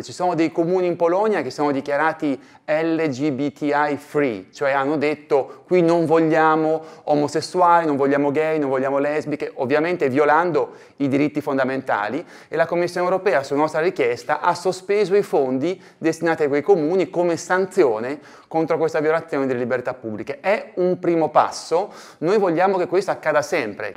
Ci sono dei comuni in Polonia che sono dichiarati LGBTI free, cioè hanno detto qui non vogliamo omosessuali, non vogliamo gay, non vogliamo lesbiche, ovviamente violando i diritti fondamentali e la Commissione europea su nostra richiesta ha sospeso i fondi destinati a quei comuni come sanzione contro questa violazione delle libertà pubbliche. È un primo passo, noi vogliamo che questo accada sempre.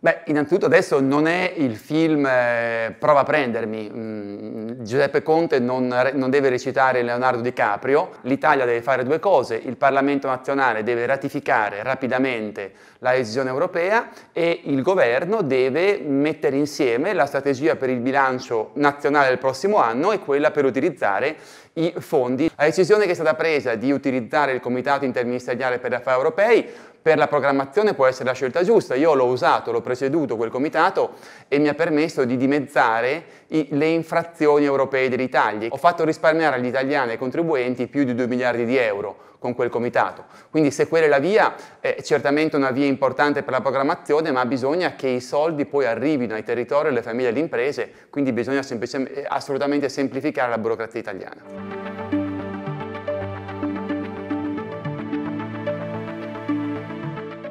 Beh, innanzitutto adesso non è il film eh, Prova a prendermi. Mm, Giuseppe Conte non, non, deve recitare Leonardo DiCaprio. L'Italia deve fare due cose. Il Parlamento nazionale deve ratificare rapidamente la decisione europea e il governo deve mettere insieme la strategia per il bilancio nazionale del prossimo anno e quella per utilizzare i fondi. La decisione che è stata presa di utilizzare il Comitato Interministeriale per gli Affari Europei per la programmazione può essere la scelta giusta. Io l'ho usato, l'ho preceduto quel comitato e mi ha permesso di dimezzare i, le infrazioni europee dell'Italia. Ho fatto risparmiare agli italiani e ai contribuenti più di 2 miliardi di euro con quel comitato. Quindi se quella è la via, è certamente una via importante per la programmazione, ma bisogna che i soldi poi arrivino ai territori, alle famiglie e alle imprese, quindi bisogna assolutamente semplificare la burocrazia italiana.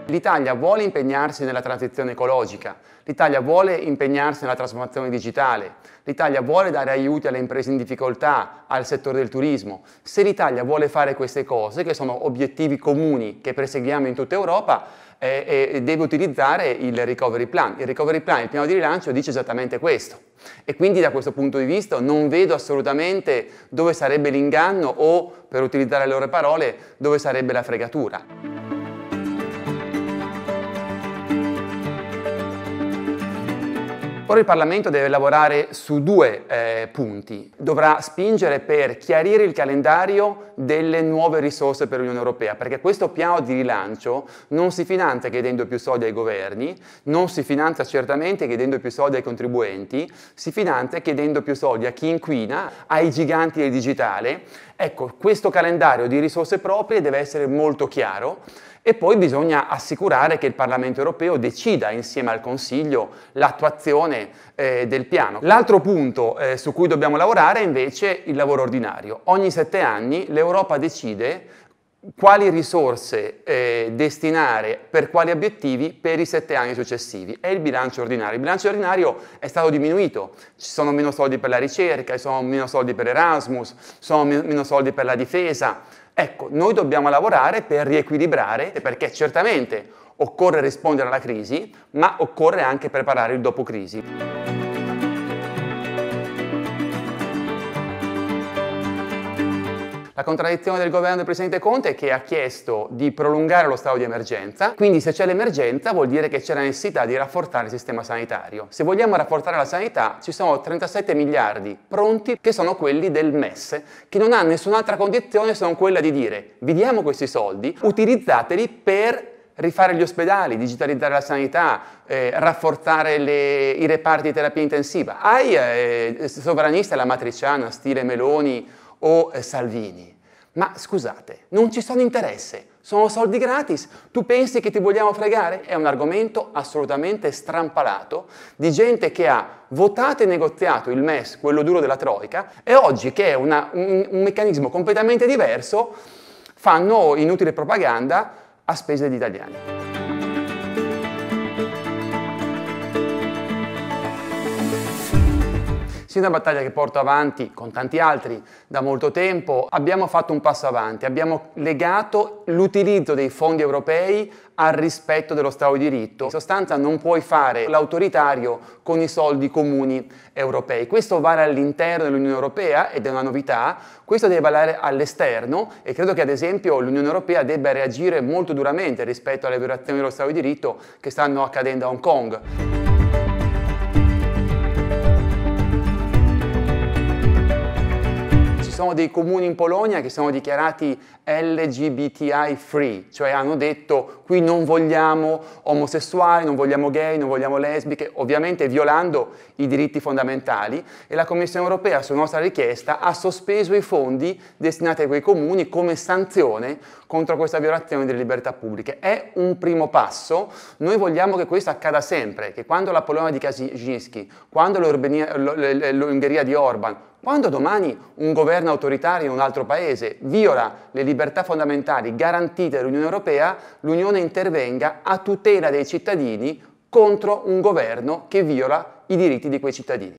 L'Italia vuole impegnarsi nella transizione ecologica, l'Italia vuole impegnarsi nella trasformazione digitale, l'Italia vuole dare aiuti alle imprese in difficoltà, al settore del turismo. Se l'Italia vuole fare queste cose, che sono obiettivi comuni che perseguiamo in tutta Europa, eh, eh, deve utilizzare il recovery plan. Il recovery plan, il piano di rilancio, dice esattamente questo. E quindi da questo punto di vista non vedo assolutamente dove sarebbe l'inganno o, per utilizzare le loro parole, dove sarebbe la fregatura. Ora il Parlamento deve lavorare su due eh, punti. Dovrà spingere per chiarire il calendario delle nuove risorse per l'Unione Europea, perché questo piano di rilancio non si finanzia chiedendo più soldi ai governi, non si finanzia certamente chiedendo più soldi ai contribuenti, si finanzia chiedendo più soldi a chi inquina, ai giganti del digitale. Ecco, questo calendario di risorse proprie deve essere molto chiaro e poi bisogna assicurare che il Parlamento europeo decida insieme al Consiglio l'attuazione eh, del piano. L'altro punto eh, su cui dobbiamo lavorare è invece il lavoro ordinario. Ogni sette anni l'Europa decide quali risorse eh, destinare per quali obiettivi per i sette anni successivi. È il bilancio ordinario. Il bilancio ordinario è stato diminuito, ci sono meno soldi per la ricerca, ci sono meno soldi per Erasmus, ci sono meno soldi per la difesa. Ecco, noi dobbiamo lavorare per riequilibrare perché certamente Occorre rispondere alla crisi, ma occorre anche preparare il dopo crisi. La contraddizione del governo del Presidente Conte è che ha chiesto di prolungare lo stato di emergenza, quindi se c'è l'emergenza vuol dire che c'è la necessità di rafforzare il sistema sanitario. Se vogliamo rafforzare la sanità ci sono 37 miliardi pronti che sono quelli del MES, che non ha nessun'altra condizione se non quella di dire vi diamo questi soldi, utilizzateli per rifare gli ospedali, digitalizzare la sanità, eh, rafforzare le, i reparti di terapia intensiva. Hai eh, sovranista la matriciana, stile Meloni o eh, Salvini. Ma scusate, non ci sono interesse, sono soldi gratis. Tu pensi che ti vogliamo fregare? È un argomento assolutamente strampalato di gente che ha votato e negoziato il MES, quello duro della Troica, e oggi che è una, un, un meccanismo completamente diverso, fanno inutile propaganda a spese degli italiani. sia una battaglia che porto avanti con tanti altri da molto tempo, abbiamo fatto un passo avanti, abbiamo legato l'utilizzo dei fondi europei al rispetto dello Stato di diritto. In sostanza non puoi fare l'autoritario con i soldi comuni europei. Questo vale all'interno dell'Unione Europea ed è una novità, questo deve valere all'esterno e credo che ad esempio l'Unione Europea debba reagire molto duramente rispetto alle violazioni dello Stato di diritto che stanno accadendo a Hong Kong. sono dei comuni in Polonia che sono dichiarati LGBTI free, cioè hanno detto qui non vogliamo omosessuali, non vogliamo gay, non vogliamo lesbiche, ovviamente violando i diritti fondamentali e la Commissione europea su nostra richiesta ha sospeso i fondi destinati a quei comuni come sanzione contro questa violazione delle libertà pubbliche. È un primo passo, noi vogliamo che questo accada sempre, che quando la Polonia di Kaczynski, quando l'Ungheria di Orban, quando domani un governo autoritario in un altro paese viola le libertà fondamentali garantite dall'Unione Europea, l'Unione intervenga a tutela dei cittadini contro un governo che viola i diritti di quei cittadini.